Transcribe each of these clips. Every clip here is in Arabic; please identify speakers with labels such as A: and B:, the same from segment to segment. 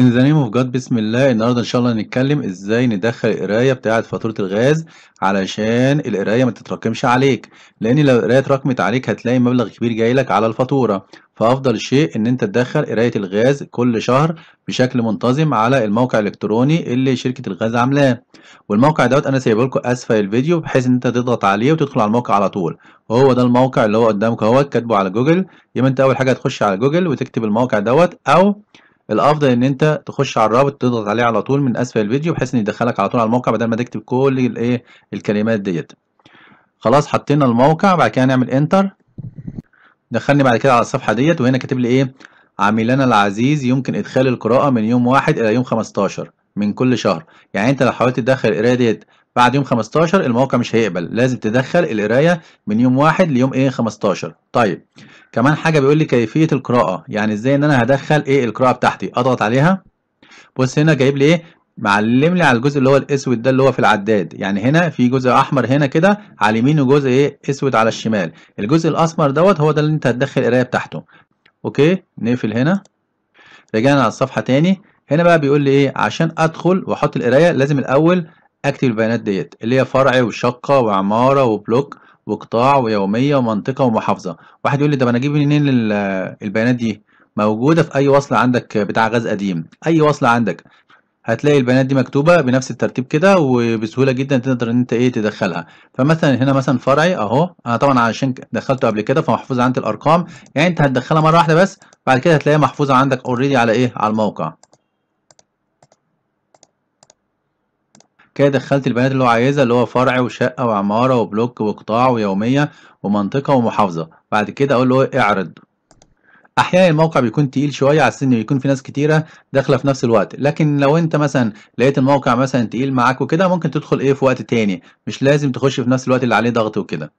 A: In the name of God بسم الله النهارده ان شاء الله هنتكلم ازاي ندخل القرايه بتاعه فاتوره الغاز علشان القرايه ما تتراكمش عليك لان لو القرايه اتراكمت عليك هتلاقي مبلغ كبير جاي لك على الفاتوره فافضل شيء ان انت تدخل قرايه الغاز كل شهر بشكل منتظم على الموقع الالكتروني اللي شركه الغاز عاملاه والموقع دوت انا سايبه لكم اسفل الفيديو بحيث ان انت تضغط عليه وتدخل على الموقع على طول وهو ده الموقع اللي هو قدامك اهوت كاتبه على جوجل يبقى انت اول حاجه هتخش على جوجل وتكتب الموقع دوت او الافضل ان انت تخش على الرابط تضغط عليه على طول من اسفل الفيديو بحيث ان يدخلك على طول على الموقع بدل ما تكتب كل الايه الكلمات ديت خلاص حطينا الموقع بعد كده هنعمل انتر دخلني بعد كده على الصفحه ديت وهنا كاتب لي ايه عميلنا العزيز يمكن ادخال القراءه من يوم واحد الى يوم 15 من كل شهر يعني انت لو حاولت تدخل القرايه ديت بعد يوم 15 الموقع مش هيقبل لازم تدخل القرايه من يوم واحد ليوم ايه 15 طيب كمان حاجه بيقول لي كيفيه القراءه يعني ازاي ان انا هدخل ايه القراءه بتاعتي اضغط عليها بص هنا جايب لي ايه معلم لي على الجزء اللي هو الاسود ده اللي هو في العداد يعني هنا في جزء احمر هنا كده على اليمين وجزء ايه اسود على الشمال الجزء الاسمر دوت هو ده اللي انت هتدخل القرايه بتاعته اوكي نقفل هنا رجعنا على الصفحه تاني هنا بقى بيقول لي ايه عشان ادخل واحط القرايه لازم الاول هكتب البيانات ديت اللي هي فرع وشقة وعمارة وبلوك وقطاع ويومية ومنطقة ومحافظة واحد يقول لي طب انا اجيب منين البيانات دي موجودة في اي وصلة عندك بتاع غاز قديم اي وصلة عندك هتلاقي البيانات دي مكتوبة بنفس الترتيب كده وبسهولة جدا تقدر ان انت ايه تدخلها فمثلا هنا مثلا فرعي اهو انا طبعا علشان دخلته قبل كده فمحفوظة عندي الارقام يعني انت هتدخلها مرة واحدة بس بعد كده هتلاقيها محفوظة عندك اوريدي على ايه على الموقع كده دخلت البيانات اللي هو عايزها اللي هو فرع وشقه وعماره وبلوك وقطاع ويوميه ومنطقه ومحافظه بعد كده اقول له اعرض احيانا الموقع بيكون تقيل شويه على السن بيكون في ناس كتيره داخله في نفس الوقت لكن لو انت مثلا لقيت الموقع مثلا تقيل معاك وكده ممكن تدخل ايه في وقت تاني مش لازم تخش في نفس الوقت اللي عليه ضغط وكده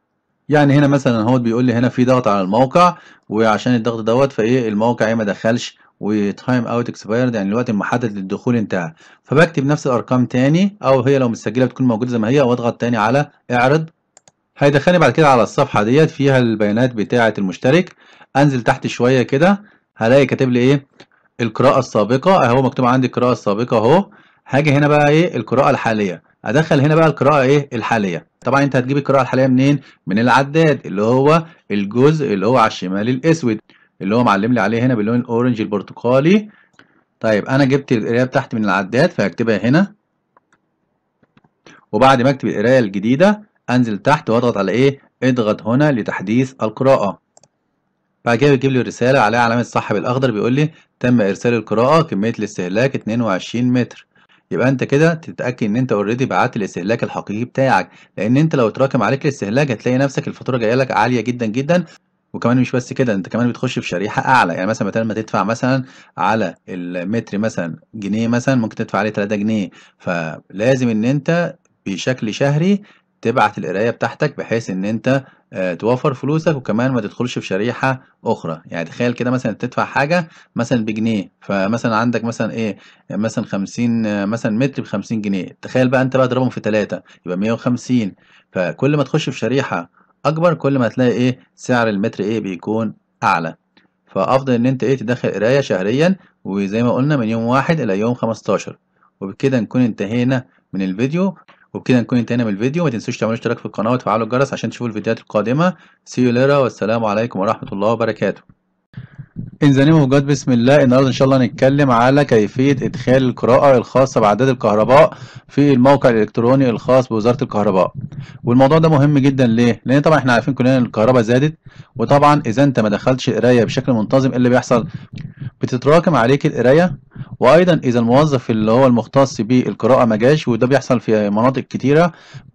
A: يعني هنا مثلا هو بيقول لي هنا في ضغط على الموقع وعشان الضغط دوت فايه الموقع ايه ما دخلش وتايم اوت اكسبايرد يعني الوقت المحدد للدخول انتهى فبكتب نفس الارقام تاني او هي لو متسجله بتكون موجوده زي ما هي واضغط تاني على اعرض هيدخلني بعد كده على الصفحه ديت فيها البيانات بتاعه المشترك انزل تحت شويه كده هلاقي كاتب لي ايه القراءه السابقه اهو مكتوب عندي القراءه السابقه اهو هاجي هنا بقى ايه القراءه الحاليه ادخل هنا بقى القراءه ايه الحاليه طبعا انت هتجيب القراءه الحاليه منين من العداد اللي هو الجزء اللي هو على الشمال الاسود اللي هو معلم لي عليه هنا باللون الاورنج البرتقالي طيب انا جبت القرايه بتاعتي من العداد فهكتبها هنا وبعد ما اكتب القرايه الجديده انزل تحت واضغط على ايه اضغط هنا لتحديث القراءه بعد كده بيجيب لي رساله عليها علامه صح بالاخضر بيقول لي تم ارسال القراءه كميه الاستهلاك 22 متر يبقى انت كده تتاكد ان انت اوريدي بعت الاستهلاك الحقيقي بتاعك لان انت لو اتراكم عليك الاستهلاك هتلاقي نفسك الفاتوره جايه لك عاليه جدا جدا وكمان مش بس كده انت كمان بتخش في شريحه اعلى يعني مثلا بدل ما تدفع مثلا على المتر مثلا جنيه مثلا ممكن تدفع عليه 3 جنيه فلازم ان انت بشكل شهري تبعت القرايه بتاعتك بحيث ان انت آه، توفر فلوسك وكمان ما تدخلش في شريحه اخرى يعني تخيل كده مثلا تدفع حاجه مثلا بجنيه فمثلا عندك مثلا ايه مثلا 50 آه، مثلا متر ب 50 جنيه تخيل بقى انت بقى اضربهم في 3 يبقى 150 فكل ما تخش في شريحه اكبر كل ما هتلاقي ايه سعر المتر ايه بيكون اعلى فافضل ان انت ايه تدخل قرايه شهريا وزي ما قلنا من يوم واحد الى يوم 15 وبكده نكون انتهينا من الفيديو وبكده نكون انتهينا من الفيديو ما تنسوش تعملوا اشتراك في القناه وتفعلوا الجرس عشان تشوفوا الفيديوهات القادمه سي يو والسلام عليكم ورحمه الله وبركاته In the name of God, بسم الله النهارده ان شاء الله هنتكلم على كيفيه ادخال القراءه الخاصه بعداد الكهرباء في الموقع الالكتروني الخاص بوزاره الكهرباء والموضوع ده مهم جدا ليه لان طبعا احنا عارفين كلنا ان الكهرباء زادت وطبعا اذا انت ما دخلتش قرايه بشكل منتظم ايه اللي بيحصل بتتراكم عليك القرايه وايضا اذا الموظف اللي هو المختص بالقراءه ما جاش وده بيحصل في مناطق كتيره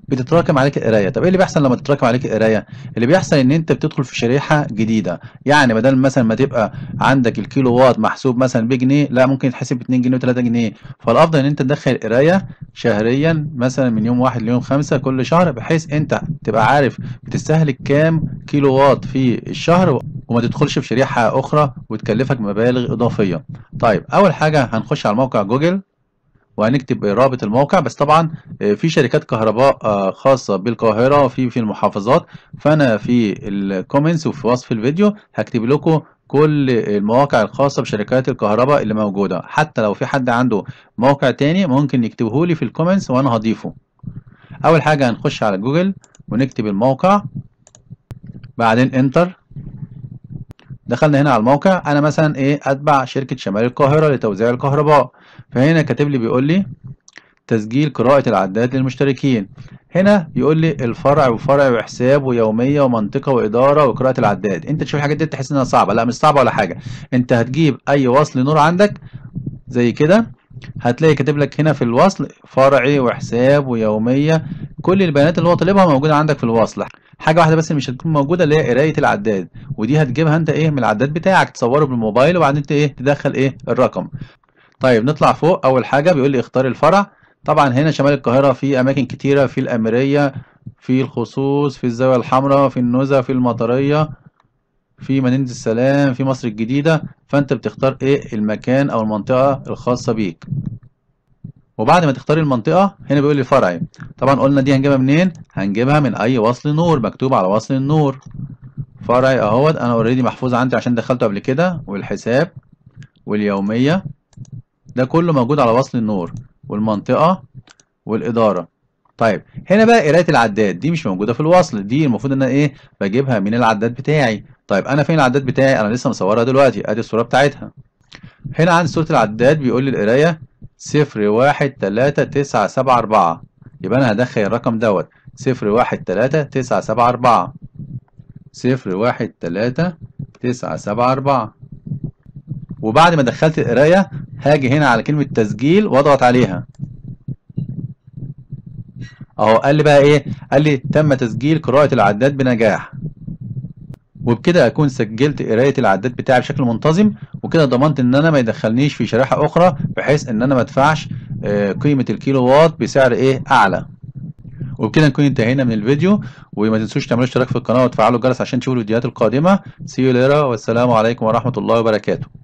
A: بتتراكم عليك القرايه طب ايه اللي بيحصل لما تتراكم عليك القرايه اللي بيحصل ان انت بتدخل في شريحه جديده يعني بدل مثلا ما تبقى عندك الكيلو وات محسوب مثلا بجنيه لا ممكن يتحسب ب 2 جنيه و3 جنيه فالافضل ان انت تدخل قرايه شهريا مثلا من يوم واحد ليوم خمسة كل شهر بحيث انت تبقى عارف بتستهلك كام كيلو وات في الشهر وما تدخلش في شريحه اخرى وتكلفك مبالغ اضافيه طيب اول حاجه هنخش على موقع جوجل وهنكتب رابط الموقع بس طبعا آه، في شركات كهرباء آه، خاصه بالقاهره وفي في المحافظات فانا في الكومنتس وفي وصف الفيديو هكتب لكم كل المواقع الخاصه بشركات الكهرباء اللي موجوده حتى لو في حد عنده موقع تاني ممكن يكتبه لي في الكومنتس وانا هضيفه اول حاجه هنخش على جوجل ونكتب الموقع بعدين انتر دخلنا هنا على الموقع انا مثلا ايه اتبع شركه شمال القاهره لتوزيع الكهرباء فهنا كاتب لي بيقول لي تسجيل قراءه العداد للمشتركين هنا يقول لي الفرع وفرع وحساب ويوميه ومنطقه واداره وقراءه العداد انت تشوف الحاجات دي تحس انها صعبه لا مش صعبه ولا حاجه انت هتجيب اي وصل نور عندك زي كده هتلاقي كاتب لك هنا في الوصل فرعي وحساب ويوميه كل البيانات اللي هو طالبها موجوده عندك في الوصل حاجه واحده بس اللي مش هتكون موجوده اللي هي قرايه العداد ودي هتجيبها انت ايه من العداد بتاعك تصوره بالموبايل وبعدين انت ايه تدخل ايه الرقم طيب نطلع فوق اول حاجه بيقول لي اختار الفرع طبعا هنا شمال القاهره في اماكن كتيره في الاميريه في الخصوص في الزاويه الحمراء في النزهه في المطريه في مدينة السلام في مصر الجديدة فأنت بتختار إيه المكان أو المنطقة الخاصة بيك وبعد ما تختار المنطقة هنا بيقول لي فرعي طبعا قلنا دي هنجيبها منين هنجيبها من أي وصل نور مكتوب على وصل النور فرعي أهوت أنا أوريدي محفوظ عندي عشان دخلته قبل كده والحساب واليومية ده كله موجود على وصل النور والمنطقة والإدارة طيب هنا بقى قرايه العداد دي مش موجوده في الوصل دي المفروض ان انا ايه بجيبها من العداد بتاعي طيب انا فين العداد بتاعي انا لسه مصورها دلوقتي ادي الصوره بتاعتها هنا عند صوره العداد بيقول لي القرايه 0 1 3 9 7 4 يبقى انا هدخل الرقم دوت 0 1 3 9 7 4 0 1 3 9 7 4 وبعد ما دخلت القرايه هاجي هنا على كلمه تسجيل واضغط عليها اهو قال لي بقى ايه قال لي تم تسجيل قراءه العداد بنجاح وبكده اكون سجلت قرايه العداد بتاعي بشكل منتظم وكده ضمنت ان انا ما يدخلنيش في شريحه اخرى بحيث ان انا ما ادفعش آه، قيمه الكيلو وات بسعر ايه اعلى وبكده نكون انتهينا من الفيديو وما تنسوش تعملوا اشتراك في القناه وتفعلوا الجرس عشان تشوفوا الفيديوهات القادمه سي يو والسلام عليكم ورحمه الله وبركاته